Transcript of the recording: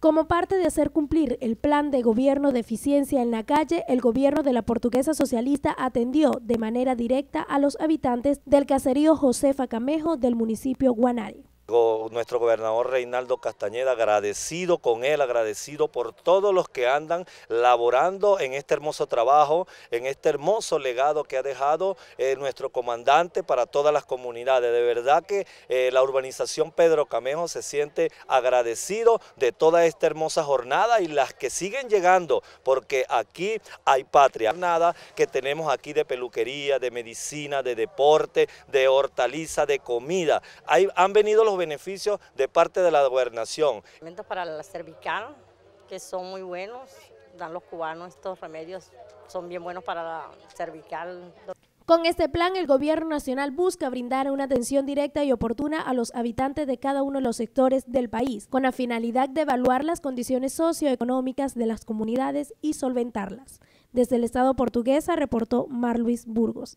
Como parte de hacer cumplir el plan de gobierno de eficiencia en la calle, el gobierno de la portuguesa socialista atendió de manera directa a los habitantes del caserío Josefa Camejo del municipio Guanare nuestro gobernador Reinaldo Castañeda, agradecido con él, agradecido por todos los que andan laborando en este hermoso trabajo, en este hermoso legado que ha dejado eh, nuestro comandante para todas las comunidades. De verdad que eh, la urbanización Pedro Camejo se siente agradecido de toda esta hermosa jornada y las que siguen llegando, porque aquí hay patria. Nada que tenemos aquí de peluquería, de medicina, de deporte, de hortaliza, de comida. Hay, han venido los beneficio de parte de la gobernación. para la cervical, que son muy buenos, dan los cubanos estos remedios, son bien buenos para la cervical. Con este plan, el Gobierno Nacional busca brindar una atención directa y oportuna a los habitantes de cada uno de los sectores del país, con la finalidad de evaluar las condiciones socioeconómicas de las comunidades y solventarlas. Desde el Estado portuguesa reportó Marluis Burgos.